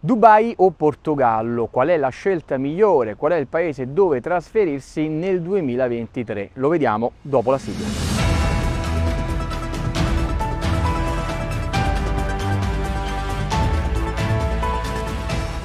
Dubai o Portogallo? Qual è la scelta migliore? Qual è il paese dove trasferirsi nel 2023? Lo vediamo dopo la sigla.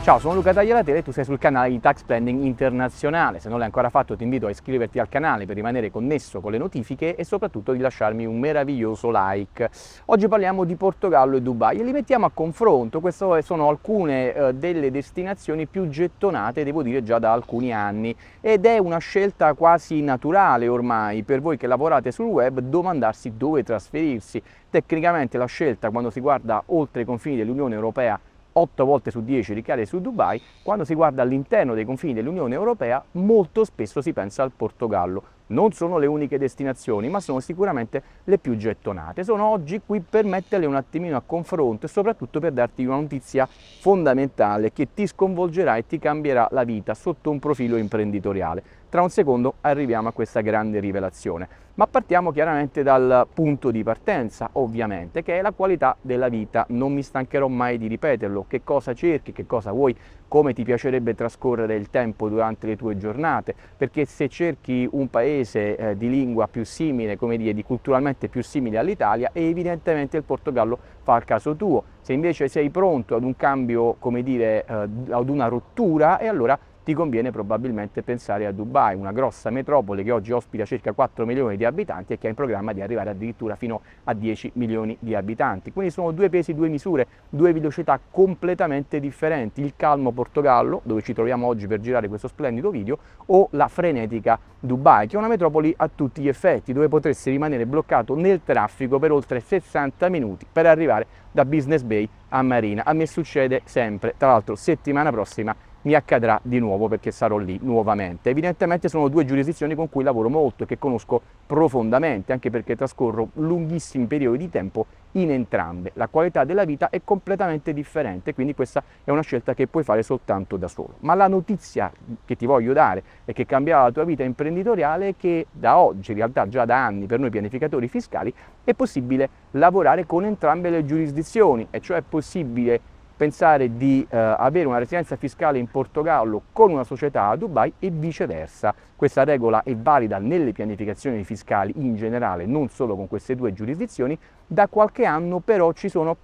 Ciao, sono Luca Taglialatele e tu sei sul canale di Tax Planning Internazionale. Se non l'hai ancora fatto ti invito a iscriverti al canale per rimanere connesso con le notifiche e soprattutto di lasciarmi un meraviglioso like. Oggi parliamo di Portogallo e Dubai e li mettiamo a confronto. Queste sono alcune eh, delle destinazioni più gettonate, devo dire, già da alcuni anni ed è una scelta quasi naturale ormai per voi che lavorate sul web domandarsi dove trasferirsi. Tecnicamente la scelta quando si guarda oltre i confini dell'Unione Europea 8 volte su 10 ricade su Dubai, quando si guarda all'interno dei confini dell'Unione Europea molto spesso si pensa al Portogallo. Non sono le uniche destinazioni, ma sono sicuramente le più gettonate. Sono oggi qui per metterle un attimino a confronto e soprattutto per darti una notizia fondamentale che ti sconvolgerà e ti cambierà la vita sotto un profilo imprenditoriale. Tra un secondo arriviamo a questa grande rivelazione. Ma partiamo chiaramente dal punto di partenza, ovviamente, che è la qualità della vita. Non mi stancherò mai di ripeterlo. Che cosa cerchi, che cosa vuoi, come ti piacerebbe trascorrere il tempo durante le tue giornate, perché se cerchi un paese eh, di lingua più simile, come dire, di culturalmente più simile all'Italia, evidentemente il Portogallo fa il caso tuo. Se invece sei pronto ad un cambio, come dire, eh, ad una rottura, e allora ti conviene probabilmente pensare a Dubai, una grossa metropoli che oggi ospita circa 4 milioni di abitanti e che ha in programma di arrivare addirittura fino a 10 milioni di abitanti. Quindi sono due pesi, due misure, due velocità completamente differenti, il calmo Portogallo, dove ci troviamo oggi per girare questo splendido video, o la frenetica Dubai, che è una metropoli a tutti gli effetti, dove potresti rimanere bloccato nel traffico per oltre 60 minuti per arrivare da Business Bay a Marina. A me succede sempre, tra l'altro settimana prossima mi accadrà di nuovo perché sarò lì nuovamente. Evidentemente sono due giurisdizioni con cui lavoro molto e che conosco profondamente, anche perché trascorro lunghissimi periodi di tempo in entrambe. La qualità della vita è completamente differente, quindi questa è una scelta che puoi fare soltanto da solo. Ma la notizia che ti voglio dare e che cambierà la tua vita imprenditoriale è che da oggi, in realtà già da anni per noi pianificatori fiscali, è possibile lavorare con entrambe le giurisdizioni, e cioè è possibile pensare di eh, avere una residenza fiscale in Portogallo con una società a Dubai e viceversa. Questa regola è valida nelle pianificazioni fiscali in generale, non solo con queste due giurisdizioni. Da qualche anno però ci sono,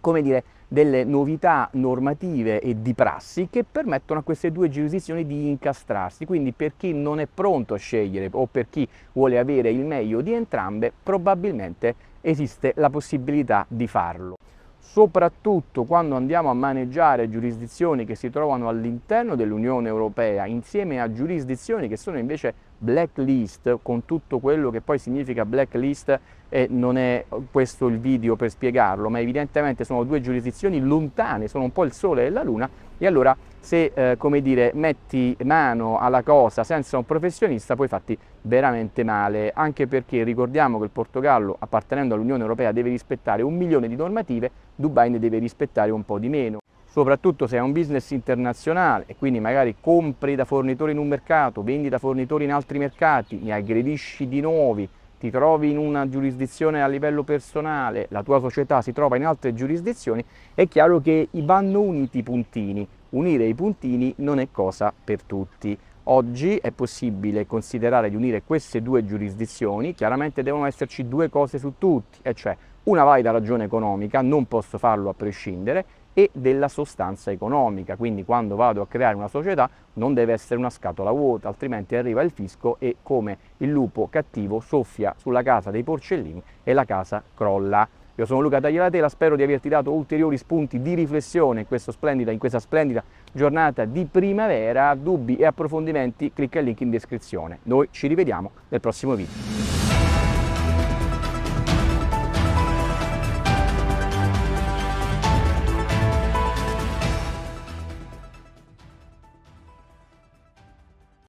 come dire, delle novità normative e di prassi che permettono a queste due giurisdizioni di incastrarsi, quindi per chi non è pronto a scegliere o per chi vuole avere il meglio di entrambe, probabilmente esiste la possibilità di farlo soprattutto quando andiamo a maneggiare giurisdizioni che si trovano all'interno dell'Unione Europea insieme a giurisdizioni che sono invece blacklist con tutto quello che poi significa blacklist e non è questo il video per spiegarlo, ma evidentemente sono due giurisdizioni lontane, sono un po' il sole e la luna e allora se eh, come dire, metti mano alla cosa senza un professionista poi fatti veramente male, anche perché ricordiamo che il Portogallo appartenendo all'Unione Europea deve rispettare un milione di normative, Dubai ne deve rispettare un po' di meno soprattutto se hai un business internazionale e quindi magari compri da fornitori in un mercato, vendi da fornitori in altri mercati, ne aggredisci di nuovi, ti trovi in una giurisdizione a livello personale, la tua società si trova in altre giurisdizioni, è chiaro che vanno uniti i puntini. Unire i puntini non è cosa per tutti. Oggi è possibile considerare di unire queste due giurisdizioni, chiaramente devono esserci due cose su tutti, e cioè una valida ragione economica, non posso farlo a prescindere, e della sostanza economica, quindi quando vado a creare una società non deve essere una scatola vuota, altrimenti arriva il fisco e come il lupo cattivo soffia sulla casa dei porcellini e la casa crolla. Io sono Luca Taglialatela, spero di averti dato ulteriori spunti di riflessione in, splendida, in questa splendida giornata di primavera. Dubbi e approfondimenti clicca il link in descrizione. Noi ci rivediamo nel prossimo video.